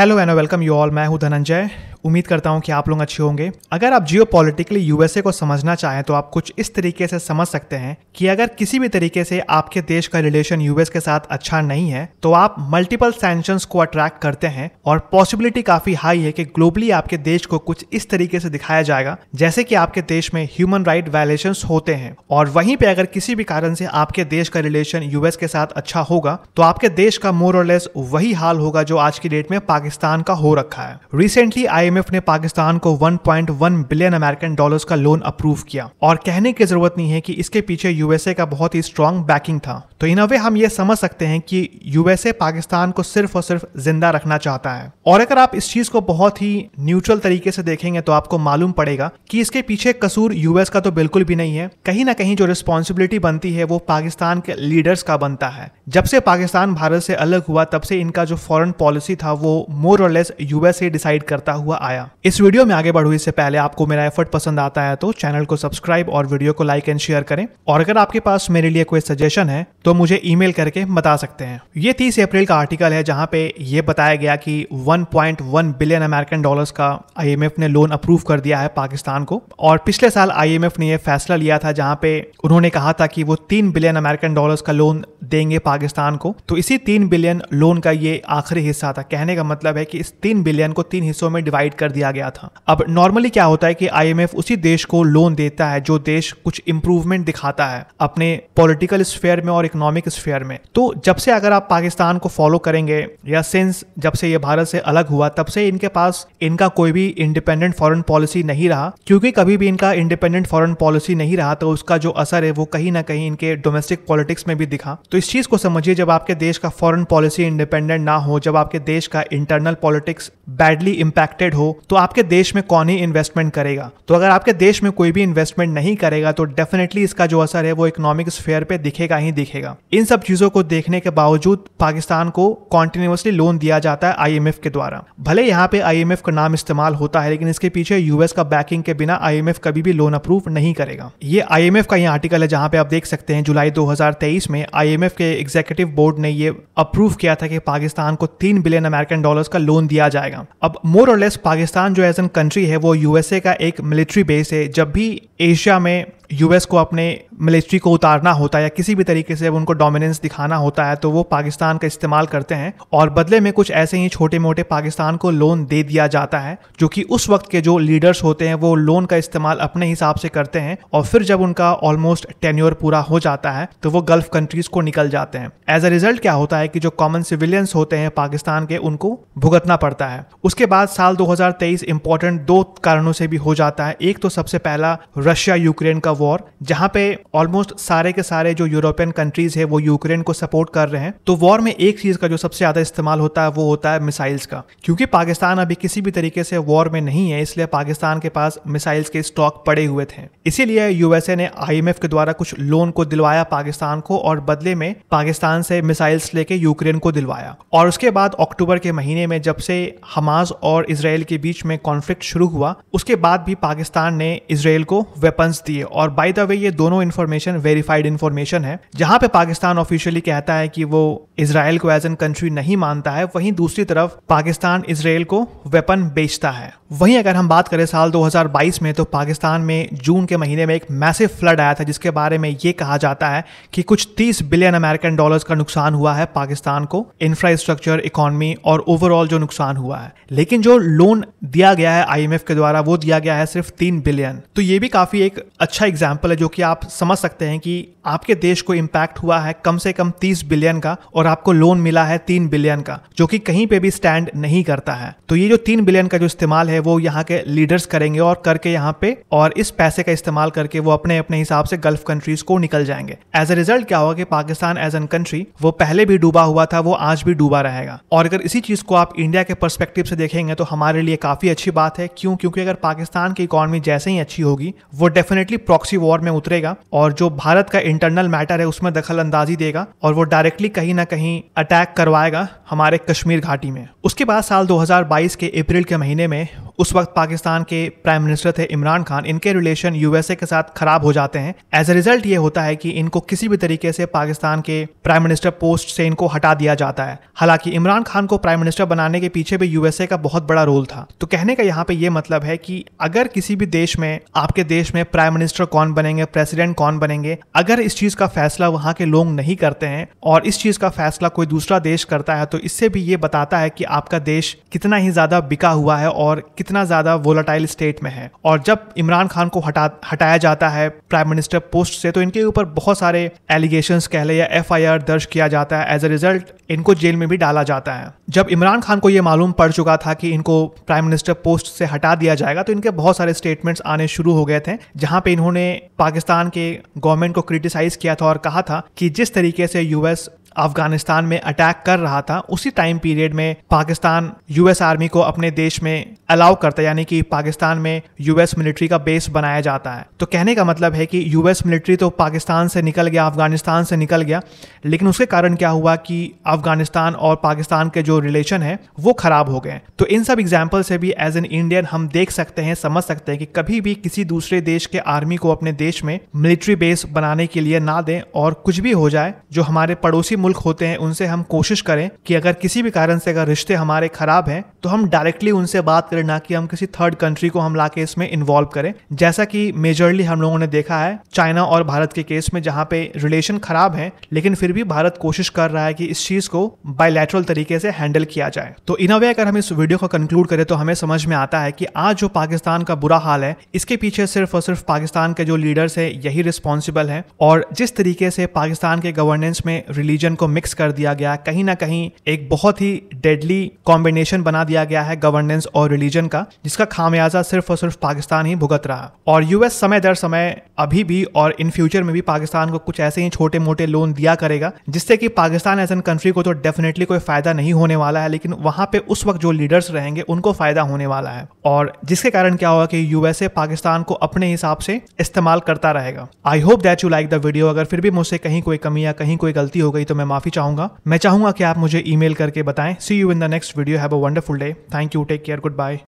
hello and welcome you all मैं हूं धनंजय उम्मीद करता हूँ कि आप लोग अच्छे होंगे अगर आप जियो पोलिटिकली यूएसए को समझना चाहें तो आप कुछ इस तरीके से समझ सकते हैं कि अगर किसी भी तरीके से आपके देश का रिलेशन यूएस के साथ अच्छा नहीं है तो आप मल्टीपल सेंशन को अट्रैक्ट करते हैं और पॉसिबिलिटी काफी हाई है कि ग्लोबली आपके देश को कुछ इस तरीके से दिखाया जाएगा जैसे कि आपके देश में ह्यूमन राइट वायलेशन होते हैं और वहीं पे अगर किसी भी कारण से आपके देश का रिलेशन यूएस के साथ अच्छा होगा तो आपके देश का मोर और लेस वही हाल होगा जो आज की डेट में पाकिस्तान का हो रखा है रिसेंटली आई आईएमएफ ने पाकिस्तान को 1.1 बिलियन अमेरिकन डॉलर्स का लोन अप्रूव किया और कहने की जरूरत नहीं है कि इसके पीछे यूएसए का बहुत ही स्ट्रांग बैकिंग था तो इन अवे हम ये समझ सकते हैं कि यूएसए पाकिस्तान को सिर्फ और सिर्फ जिंदा रखना चाहता है और अगर आप इस चीज को बहुत ही न्यूट्रल तरीके से देखेंगे तो आपको मालूम पड़ेगा कि इसके पीछे कसूर यूएस का तो बिल्कुल भी नहीं है कहीं ना कहीं जो रिस्पॉन्सिबिलिटी बनती है वो पाकिस्तान के लीडर्स का बनता है जब से पाकिस्तान भारत से अलग हुआ तब से इनका जो फॉरन पॉलिसी था वो मोर और लेस यूएसए डिसाइड करता हुआ आया इस वीडियो में आगे बढ़ू इससे पहले आपको मेरा एफर्ट पसंद आता है तो चैनल को सब्सक्राइब और वीडियो को लाइक एंड शेयर करें और अगर आपके पास मेरे लिए कोई सजेशन है तो मुझे ई करके बता सकते हैं ये तीस अप्रैल का आर्टिकल है जहाँ पे ये बताया गया कि 1.1 बिलियन अमेरिकन डॉलर्स का आईएमएफ ने लोन अप्रूव कर दिया है पाकिस्तान को और पिछले साल आईएमएफ ने यह फैसला लिया था जहाँ पे उन्होंने कहा था कि वो तीन बिलियन अमेरिकन डॉलर्स का लोन देंगे पाकिस्तान को तो इसी तीन बिलियन लोन का ये आखिरी हिस्सा था कहने का मतलब है कि इस तीन बिलियन को तीन हिस्सों में डिवाइड कर दिया गया था अब नॉर्मली क्या होता है कि आईएमएफ उसी देश को लोन देता है जो देश कुछ इंप्रूवमेंट दिखाता है अपने पॉलिटिकल स्फेयर में और इकोनॉमिक स्फेयर में तो जब से अगर आप पाकिस्तान को फॉलो करेंगे या सिंस जब से ये भारत से अलग हुआ तब से इनके पास इनका कोई भी इंडिपेंडेंट फॉरन पॉलिसी नहीं रहा क्योंकि कभी भी इनका इंडिपेंडेंट फॉरन पॉलिसी नहीं रहा तो उसका जो असर है वो कहीं ना कहीं इनके डोमेस्टिक पॉलिटिक्स में भी दिखा तो इस चीज़ को समझिए जब आपके देश का फॉरेन पॉलिसी इंडिपेंडेंट ना हो जब आपके देश का इंटरनल पॉलिटिक्स बैडली इम्पैक्टेड हो तो आपके देश में कौन ही इन्वेस्टमेंट करेगा तो अगर आपके देश में कोई भी इन्वेस्टमेंट नहीं करेगा तो डेफिनेटली इसका जो असर है वो इकोनॉमिक स्फेयर पे दिखेगा ही दिखेगा इन सब चीज़ों को देखने के बावजूद पाकिस्तान को कॉन्टिन्यूसली लोन दिया जाता है आई के द्वारा भले यहाँ पे आई का नाम इस्तेमाल होता है लेकिन इसके पीछे यूएस का बैकिंग के बिना आई कभी भी लोन अप्रूव नहीं करेगा ये आई का ये आर्टिकल है जहाँ पे आप देख सकते हैं जुलाई दो में आई आईएमएफ के एग्जीक्यूटिव बोर्ड ने ये अप्रूव किया था कि पाकिस्तान को तीन बिलियन अमेरिकन डॉलर्स का लोन दिया जाएगा अब मोर और लेस पाकिस्तान जो एज एन कंट्री है वो यूएसए का एक मिलिट्री बेस है जब भी एशिया में यूएस को अपने मिलिट्री को उतारना होता है या किसी भी तरीके से उनको डोमिनेंस दिखाना होता है तो वो पाकिस्तान का इस्तेमाल करते हैं और बदले में कुछ ऐसे ही छोटे मोटे पाकिस्तान को लोन दे दिया जाता है जो कि उस वक्त के जो लीडर्स होते हैं वो लोन का इस्तेमाल अपने हिसाब से करते हैं और फिर जब उनका ऑलमोस्ट टेन्योर पूरा हो जाता है तो वो गल्फ कंट्रीज को निकल जाते हैं एज अ रिजल्ट क्या होता है कि जो कॉमन सिविलियंस होते हैं पाकिस्तान के उनको भुगतना पड़ता है उसके बाद साल दो इंपॉर्टेंट दो कारणों से भी हो जाता है एक तो सबसे पहला रशिया यूक्रेन का वॉर जहाँ पे ऑलमोस्ट सारे के सारे जो यूरोपियन कंट्रीज है वो यूक्रेन को सपोर्ट कर रहे हैं तो वॉर में एक चीज का जो सबसे ज्यादा इस्तेमाल होता है वो होता है मिसाइल्स का क्योंकि पाकिस्तान अभी किसी भी तरीके से वॉर में नहीं है इसलिए पाकिस्तान के पास मिसाइल्स के स्टॉक पड़े हुए थे इसीलिए यूएसए ने आई के द्वारा कुछ लोन को दिलवाया पाकिस्तान को और बदले में पाकिस्तान से मिसाइल्स लेके यूक्रेन को दिलवाया और उसके बाद अक्टूबर के महीने में जब से हमास और इसराइल के बीच में कॉन्फ्लिक्ट शुरू हुआ उसके बाद भी पाकिस्तान ने इसराइल को वेपन्स दिए और और बाई द वे ये दोनों इन्फॉर्मेशन वेरीफाइड इन्फॉर्मेशन है जहां पे पाकिस्तान ऑफिशियली कहता है कि वो इसराइल को एज एन कंट्री नहीं मानता है वहीं दूसरी तरफ पाकिस्तान इसराइल को वेपन बेचता है वहीं अगर हम बात करें साल 2022 में तो पाकिस्तान में जून के महीने में एक मैसिव फ्लड आया था जिसके बारे में ये कहा जाता है कि कुछ 30 बिलियन अमेरिकन डॉलर्स का नुकसान हुआ है पाकिस्तान को इंफ्रास्ट्रक्चर इकोनॉमी और ओवरऑल जो नुकसान हुआ है लेकिन जो लोन दिया गया है आईएमएफ के द्वारा वो दिया गया है सिर्फ तीन बिलियन तो ये भी काफी एक अच्छा एग्जाम्पल है जो कि आप समझ सकते हैं कि आपके देश को इम्पैक्ट हुआ है कम से कम 30 बिलियन का और आपको लोन मिला है तीन बिलियन का जो कि कहीं पे भी स्टैंड नहीं करता है तो ये जो 3 बिलियन का जो इस्तेमाल है वो यहाँ के लीडर्स करेंगे और करके यहाँ पे और इस पैसे का इस्तेमाल करके वो अपने अपने हिसाब से गल्फ कंट्रीज को निकल जाएंगे एज ए रिजल्ट क्या होगा कि पाकिस्तान एज एन कंट्री वो पहले भी डूबा हुआ था वो आज भी डूबा रहेगा और अगर इसी चीज को आप इंडिया के परस्पेक्टिव से देखेंगे तो हमारे लिए काफी अच्छी बात है क्यों क्योंकि अगर पाकिस्तान की इकोनॉमी जैसे ही अच्छी होगी वो डेफिनेटली प्रॉक्सी वॉर में उतरेगा और जो भारत का इंटरनल मैटर है उसमें दखल अंदाजी देगा और वो डायरेक्टली कहीं ना कहीं अटैक करवाएगा हमारे कश्मीर घाटी में उसके बाद साल 2022 के अप्रैल के महीने में उस वक्त पाकिस्तान के प्राइम मिनिस्टर थे इमरान खान इनके रिलेशन यूएसए के साथ खराब हो जाते हैं एज ए रिजल्ट ये होता है कि इनको किसी भी तरीके से पाकिस्तान के प्राइम मिनिस्टर पोस्ट से इनको हटा दिया जाता है हालांकि इमरान खान को प्राइम मिनिस्टर बनाने के पीछे भी यूएसए का बहुत बड़ा रोल था तो कहने का यहाँ पे ये मतलब है कि अगर किसी भी देश में आपके देश में प्राइम मिनिस्टर कौन बनेंगे प्रेसिडेंट कौन बनेंगे अगर इस चीज का फैसला वहां के लोग नहीं करते हैं और इस चीज का फैसला कोई दूसरा देश करता है तो इससे भी ये बताता है कि आपका देश कितना ही ज्यादा बिका हुआ है और कितना इतना ज़्यादा वोलाटाइल स्टेट में है और जब इमरान खान को हटा हटाया जाता है प्राइम मिनिस्टर पोस्ट से तो इनके ऊपर बहुत सारे एलिगेशन कह लें या एफ दर्ज किया जाता है एज अ रिजल्ट इनको जेल में भी डाला जाता है जब इमरान खान को यह मालूम पड़ चुका था कि इनको प्राइम मिनिस्टर पोस्ट से हटा दिया जाएगा तो इनके बहुत सारे स्टेटमेंट्स आने शुरू हो गए थे जहां पे इन्होंने पाकिस्तान के गवर्नमेंट को क्रिटिसाइज किया था और कहा था कि जिस तरीके से यूएस अफगानिस्तान में अटैक कर रहा था उसी टाइम पीरियड में पाकिस्तान यूएस आर्मी को अपने देश में अलाउ करता है यानी कि पाकिस्तान में यूएस मिलिट्री का बेस बनाया जाता है तो कहने का मतलब है कि यूएस मिलिट्री तो पाकिस्तान से निकल गया अफगानिस्तान से निकल गया लेकिन उसके कारण क्या हुआ कि अफगानिस्तान और पाकिस्तान के जो रिलेशन है वो खराब हो गए तो इन सब एग्जाम्पल से भी एज एन इंडियन हम देख सकते हैं समझ सकते हैं कि कभी भी किसी दूसरे देश के आर्मी को अपने देश में मिलिट्री बेस बनाने के लिए ना दें और कुछ भी हो जाए जो हमारे पड़ोसी मुल्क होते हैं उनसे हम कोशिश करें कि अगर किसी भी कारण से अगर रिश्ते हमारे खराब हैं तो हम डायरेक्टली उनसे बात करें ना कि हम किसी थर्ड कंट्री को हम ला के इसमें इन्वॉल्व करें जैसा कि मेजरली हम लोगों ने देखा है चाइना और भारत के केस में जहाँ पे रिलेशन खराब है लेकिन फिर भी भारत कोशिश कर रहा है कि इस चीज को बायलैटरल तरीके से हैंडल किया जाए तो इन अवे अगर हम इस वीडियो को कंक्लूड करें तो हमें समझ में आता है कि आज जो पाकिस्तान का बुरा हाल है इसके पीछे सिर्फ और सिर्फ पाकिस्तान के जो लीडर्स है यही रिस्पॉन्सिबल है और जिस तरीके से पाकिस्तान के गवर्नेंस में रिलीजन रिलीजन को मिक्स कर दिया गया कहीं ना कहीं एक बहुत ही डेडली कॉम्बिनेशन बना दिया गया है गवर्नेंस और रिलीजन का जिसका खामियाजा सिर्फ और सिर्फ पाकिस्तान ही भुगत रहा और यूएस समय दर समय अभी भी और इन फ्यूचर में भी पाकिस्तान को कुछ ऐसे ही छोटे मोटे लोन दिया करेगा जिससे कि पाकिस्तान एज एन कंट्री को तो डेफिनेटली कोई फायदा नहीं होने वाला है लेकिन वहां पे उस वक्त जो लीडर्स रहेंगे उनको फायदा होने वाला है और जिसके कारण क्या होगा कि यूएसए पाकिस्तान को अपने हिसाब से इस्तेमाल करता रहेगा I hope that you like the video अगर फिर भी मुझसे कहीं कोई कमी या कहीं कोई गलती हो गई तो मैं माफी चाहूंगा मैं चाहूंगा कि आप मुझे ईमेल करके बताएं see you in the next video have a wonderful day thank you take care good bye